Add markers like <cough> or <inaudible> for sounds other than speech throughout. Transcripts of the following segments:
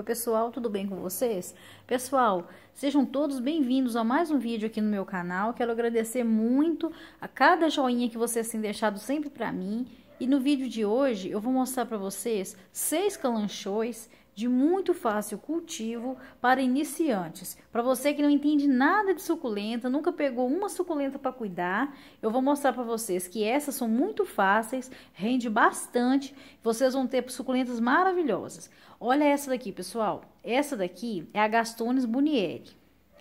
Oi pessoal, tudo bem com vocês? Pessoal, sejam todos bem-vindos a mais um vídeo aqui no meu canal. Quero agradecer muito a cada joinha que vocês têm deixado sempre para mim. E no vídeo de hoje eu vou mostrar para vocês seis calanchões de muito fácil cultivo para iniciantes. Para você que não entende nada de suculenta, nunca pegou uma suculenta para cuidar, eu vou mostrar para vocês que essas são muito fáceis, rende bastante, vocês vão ter suculentas maravilhosas. Olha essa daqui, pessoal. Essa daqui é a Gastones Bunieri.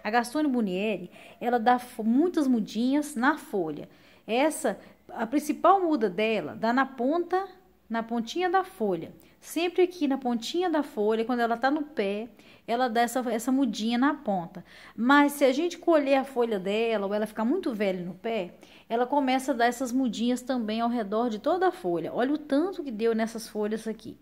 A Gastone Bunieri, ela dá muitas mudinhas na folha. Essa, a principal muda dela, dá na ponta na pontinha da folha. Sempre aqui na pontinha da folha, quando ela tá no pé, ela dá essa, essa mudinha na ponta. Mas se a gente colher a folha dela ou ela ficar muito velha no pé, ela começa a dar essas mudinhas também ao redor de toda a folha. Olha o tanto que deu nessas folhas aqui.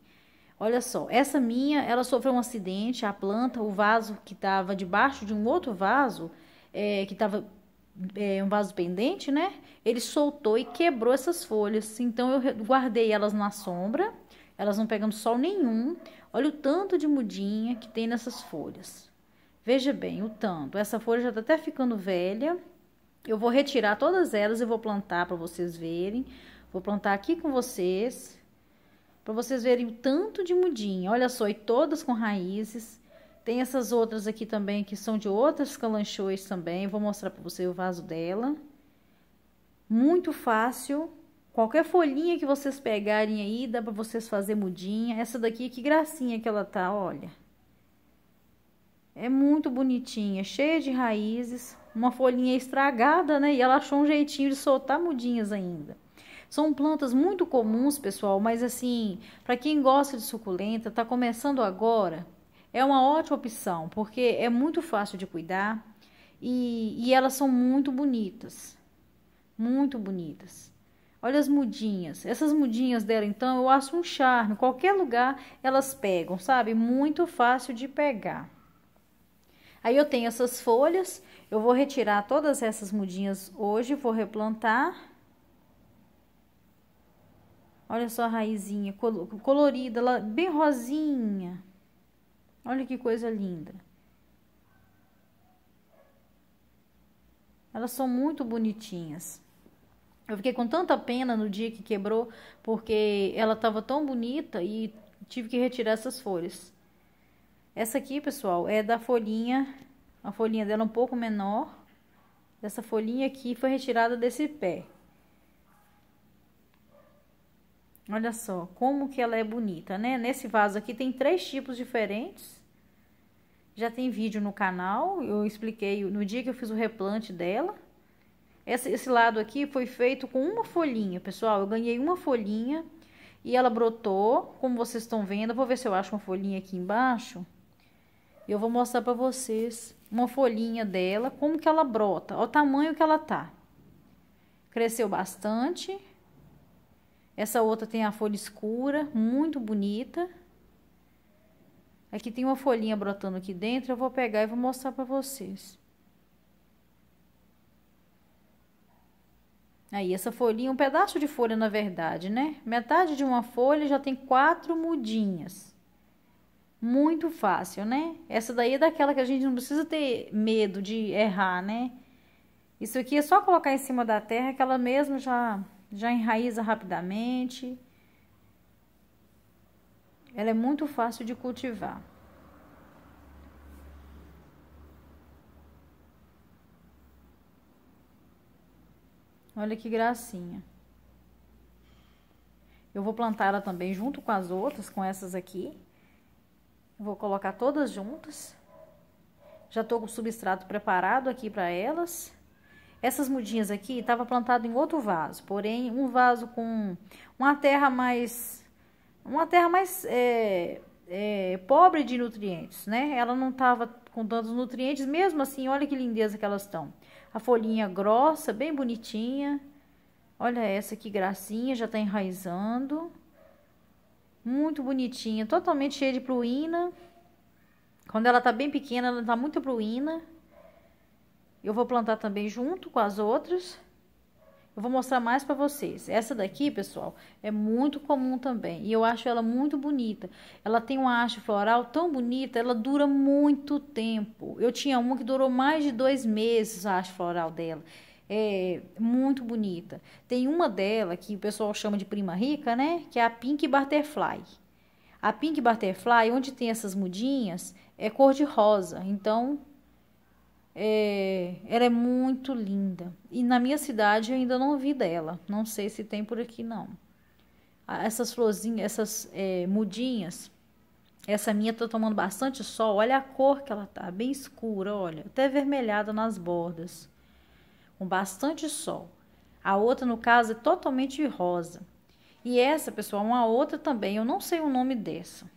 Olha só, essa minha, ela sofreu um acidente, a planta, o vaso que estava debaixo de um outro vaso, é, que estava é, um vaso pendente, né? Ele soltou e quebrou essas folhas. Então eu guardei elas na sombra, elas não pegando sol nenhum. Olha o tanto de mudinha que tem nessas folhas. Veja bem, o tanto. Essa folha já está até ficando velha. Eu vou retirar todas elas e vou plantar para vocês verem. Vou plantar aqui com vocês para vocês verem o tanto de mudinha. Olha só, e todas com raízes. Tem essas outras aqui também, que são de outras calanchoas também. Vou mostrar para você o vaso dela. Muito fácil. Qualquer folhinha que vocês pegarem aí, dá para vocês fazer mudinha. Essa daqui, que gracinha que ela tá, olha. É muito bonitinha, cheia de raízes. Uma folhinha estragada, né? E ela achou um jeitinho de soltar mudinhas ainda. São plantas muito comuns, pessoal, mas assim, para quem gosta de suculenta, tá começando agora, é uma ótima opção, porque é muito fácil de cuidar e, e elas são muito bonitas. Muito bonitas. Olha as mudinhas. Essas mudinhas dela, então, eu acho um charme. Qualquer lugar elas pegam, sabe? Muito fácil de pegar. Aí eu tenho essas folhas. Eu vou retirar todas essas mudinhas hoje, vou replantar. Olha só a raizinha colorida, ela bem rosinha. Olha que coisa linda. Elas são muito bonitinhas. Eu fiquei com tanta pena no dia que quebrou, porque ela estava tão bonita e tive que retirar essas folhas. Essa aqui, pessoal, é da folhinha, a folhinha dela um pouco menor. Essa folhinha aqui foi retirada desse pé. Olha só, como que ela é bonita, né? Nesse vaso aqui tem três tipos diferentes. Já tem vídeo no canal, eu expliquei no dia que eu fiz o replante dela. Esse, esse lado aqui foi feito com uma folhinha, pessoal. Eu ganhei uma folhinha e ela brotou, como vocês estão vendo. Eu vou ver se eu acho uma folhinha aqui embaixo. E eu vou mostrar para vocês uma folhinha dela, como que ela brota, olha o tamanho que ela tá. Cresceu bastante. Essa outra tem a folha escura, muito bonita. Aqui é tem uma folhinha brotando aqui dentro, eu vou pegar e vou mostrar para vocês. Aí, essa folhinha, um pedaço de folha, na verdade, né? Metade de uma folha já tem quatro mudinhas. Muito fácil, né? Essa daí é daquela que a gente não precisa ter medo de errar, né? Isso aqui é só colocar em cima da terra que ela mesma já, já enraiza rapidamente. Ela é muito fácil de cultivar. Olha que gracinha. Eu vou plantar ela também junto com as outras, com essas aqui. Vou colocar todas juntas. Já estou com o substrato preparado aqui para elas. Essas mudinhas aqui estava plantado em outro vaso, porém um vaso com uma terra mais uma terra mais é, é, pobre de nutrientes, né? Ela não estava com tantos nutrientes, mesmo assim, olha que lindeza que elas estão. A folhinha grossa, bem bonitinha. Olha essa que gracinha, já está enraizando. Muito bonitinha, totalmente cheia de pruína. Quando ela está bem pequena, ela está muito pruína. Eu vou plantar também junto com as outras. Eu vou mostrar mais para vocês. Essa daqui, pessoal, é muito comum também. E eu acho ela muito bonita. Ela tem uma haste floral tão bonita, ela dura muito tempo. Eu tinha uma que durou mais de dois meses a haste floral dela. É muito bonita. Tem uma dela que o pessoal chama de prima rica, né? Que é a Pink Butterfly. A Pink Butterfly, onde tem essas mudinhas, é cor de rosa. Então, é, ela é muito linda. E na minha cidade eu ainda não vi dela. Não sei se tem por aqui, não. Essas florzinhas, essas é, mudinhas. Essa minha tá tomando bastante sol. Olha a cor que ela tá, bem escura, olha. Até avermelhada nas bordas. Com bastante sol. A outra, no caso, é totalmente rosa. E essa, pessoal, uma outra também. Eu não sei o nome dessa.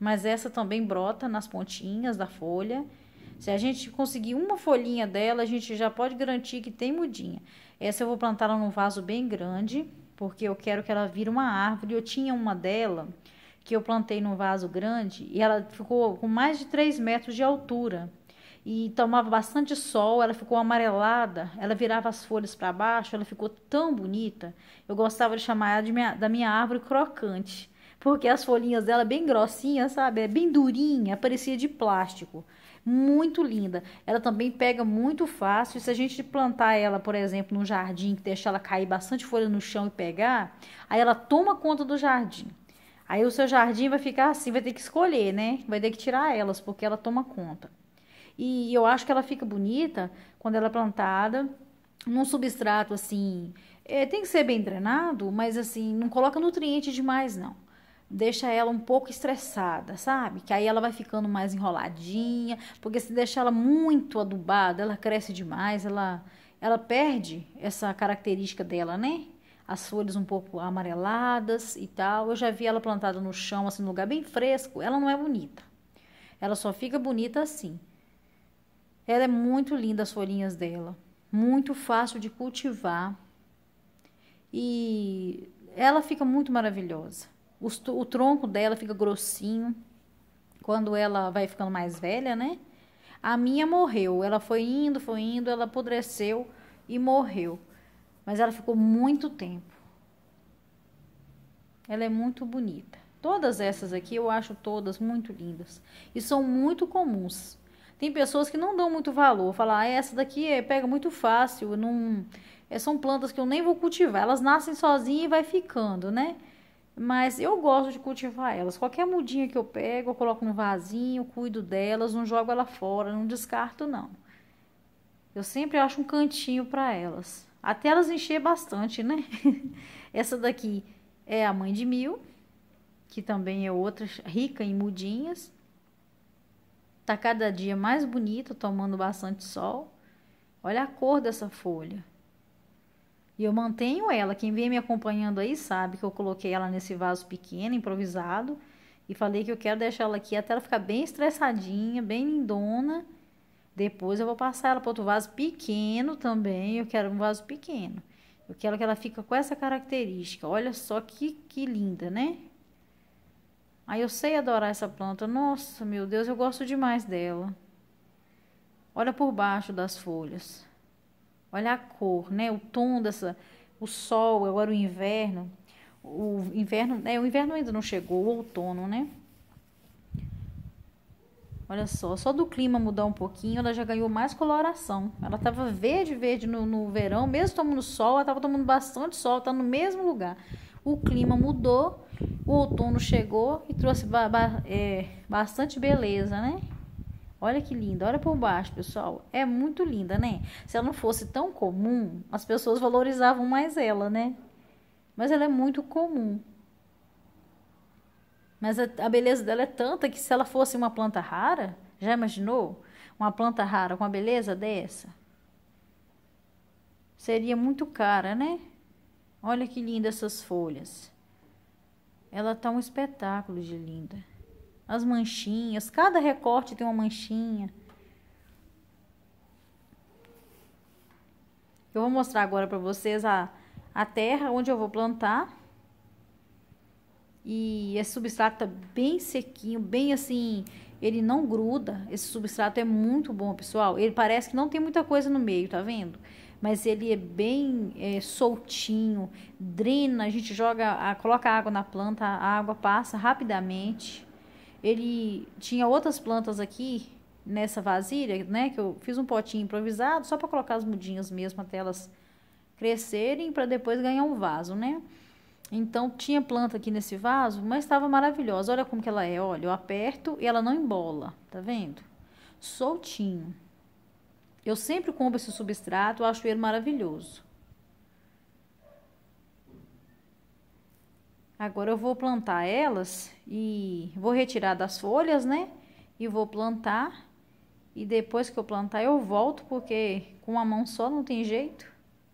Mas essa também brota nas pontinhas da folha se a gente conseguir uma folhinha dela, a gente já pode garantir que tem mudinha. Essa eu vou plantar ela num vaso bem grande, porque eu quero que ela vire uma árvore. Eu tinha uma dela que eu plantei num vaso grande e ela ficou com mais de 3 metros de altura e tomava bastante sol, ela ficou amarelada, ela virava as folhas para baixo, ela ficou tão bonita. Eu gostava de chamar ela de minha, da minha árvore crocante, porque as folhinhas dela bem grossinhas, sabe? É bem durinha, parecia de plástico muito linda. Ela também pega muito fácil. Se a gente plantar ela, por exemplo, num jardim, que deixa ela cair bastante folha no chão e pegar, aí ela toma conta do jardim. Aí o seu jardim vai ficar assim, vai ter que escolher, né? Vai ter que tirar elas, porque ela toma conta. E eu acho que ela fica bonita quando ela é plantada num substrato assim. É, tem que ser bem drenado, mas assim, não coloca nutriente demais, não deixa ela um pouco estressada, sabe? Que aí ela vai ficando mais enroladinha, porque se deixar ela muito adubada, ela cresce demais, ela ela perde essa característica dela, né? As folhas um pouco amareladas e tal. Eu já vi ela plantada no chão, assim, num lugar bem fresco. Ela não é bonita. Ela só fica bonita assim. Ela é muito linda as folhinhas dela, muito fácil de cultivar. E ela fica muito maravilhosa o tronco dela fica grossinho quando ela vai ficando mais velha, né? A minha morreu, ela foi indo, foi indo, ela apodreceu e morreu. Mas ela ficou muito tempo. Ela é muito bonita. Todas essas aqui eu acho todas muito lindas e são muito comuns. Tem pessoas que não dão muito valor, falar ah, essa daqui é, pega muito fácil, não eh, são plantas que eu nem vou cultivar, elas nascem sozinhas e vai ficando, né? Mas eu gosto de cultivar elas. Qualquer mudinha que eu pego, eu coloco no vasinho, cuido delas, não jogo ela fora, não descarto não. Eu sempre acho um cantinho para elas. Até elas encher bastante, né? <laughs> Essa daqui é a mãe de mil, que também é outra rica em mudinhas. Tá cada dia mais bonita, tomando bastante sol. Olha a cor dessa folha. E eu mantenho ela. Quem vem me acompanhando aí sabe que eu coloquei ela nesse vaso pequeno, improvisado, e falei que eu quero deixar ela aqui até ela ficar bem estressadinha, bem lindona. Depois eu vou passar ela para outro vaso pequeno também. Eu quero um vaso pequeno. Eu quero que ela fica com essa característica. Olha só que, que linda, né? Aí eu sei adorar essa planta. Nossa, meu Deus, eu gosto demais dela. Olha por baixo das folhas. Olha a cor, né? O tom dessa, o sol, agora o inverno. O inverno, é, o inverno ainda não chegou, o outono, né? Olha só, só do clima mudar um pouquinho, ela já ganhou mais coloração. Ela estava verde, verde no, no verão, mesmo tomando sol, ela estava tomando bastante sol, está no mesmo lugar. O clima mudou, o outono chegou e trouxe ba ba é, bastante beleza, né? Olha que linda, olha por baixo, pessoal. É muito linda, né? Se ela não fosse tão comum, as pessoas valorizavam mais ela, né? Mas ela é muito comum. Mas a, beleza dela é tanta que se ela fosse uma planta rara, já imaginou? Uma planta rara com a beleza dessa? Seria muito cara, né? Olha que linda essas folhas. Ela tá um espetáculo de linda as manchinhas, cada recorte tem uma manchinha. Eu vou mostrar agora para vocês a, a terra onde eu vou plantar. E esse substrato tá bem sequinho, bem assim, ele não gruda. Esse substrato é muito bom, pessoal. Ele parece que não tem muita coisa no meio, tá vendo? Mas ele é bem é, soltinho, drena, a gente joga, a, coloca água na planta, a água passa rapidamente ele tinha outras plantas aqui nessa vasilha, né? Que eu fiz um potinho improvisado só para colocar as mudinhas mesmo até elas crescerem para depois ganhar um vaso, né? Então tinha planta aqui nesse vaso, mas estava maravilhosa. Olha como que ela é, olha, eu aperto e ela não embola, tá vendo? Soltinho. Eu sempre compro esse substrato, eu acho ele maravilhoso. Agora eu vou plantar elas e vou retirar das folhas, né? E vou plantar. E depois que eu plantar, eu volto, porque com a mão só não tem jeito.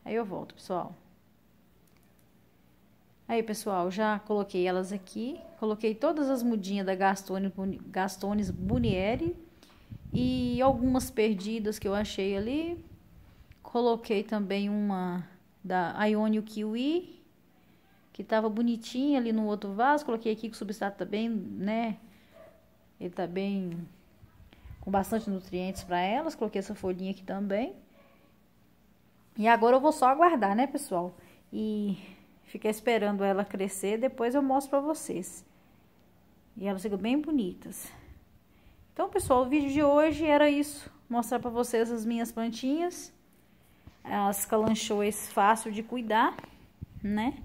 Aí eu volto, pessoal. Aí, pessoal, já coloquei elas aqui. Coloquei todas as mudinhas da Gastone, Gastones Bunieri. E algumas perdidas que eu achei ali. Coloquei também uma da Ionio Kiwi que estava bonitinha ali no outro vaso, coloquei aqui que o substrato tá bem, né? Ele tá bem com bastante nutrientes para elas, coloquei essa folhinha aqui também. E agora eu vou só aguardar, né, pessoal? E ficar esperando ela crescer, depois eu mostro para vocês. E elas ficam bem bonitas. Então, pessoal, o vídeo de hoje era isso. Mostrar para vocês as minhas plantinhas. As calanchoas fácil de cuidar, né?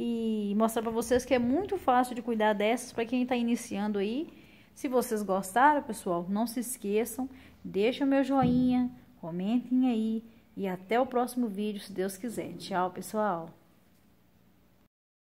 e mostrar para vocês que é muito fácil de cuidar dessas para quem está iniciando aí. Se vocês gostaram, pessoal, não se esqueçam, deixa o meu joinha, comentem aí e até o próximo vídeo, se Deus quiser. Tchau, pessoal!